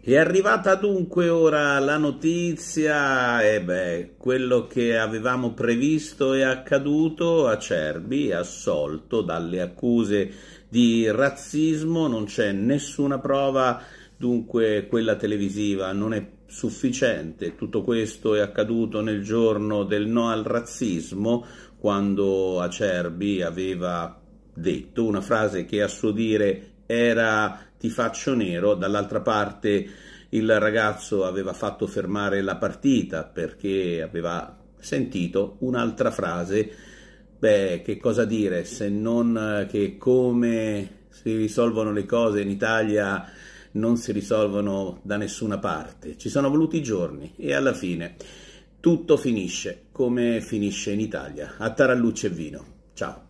È arrivata dunque ora la notizia, e beh, quello che avevamo previsto è accaduto, Acerbi è assolto dalle accuse di razzismo, non c'è nessuna prova, dunque quella televisiva non è sufficiente, tutto questo è accaduto nel giorno del no al razzismo, quando Acerbi aveva detto una frase che a suo dire era ti faccio nero, dall'altra parte il ragazzo aveva fatto fermare la partita perché aveva sentito un'altra frase, beh che cosa dire se non che come si risolvono le cose in Italia non si risolvono da nessuna parte, ci sono voluti giorni e alla fine tutto finisce come finisce in Italia, a tarallucce e vino, ciao.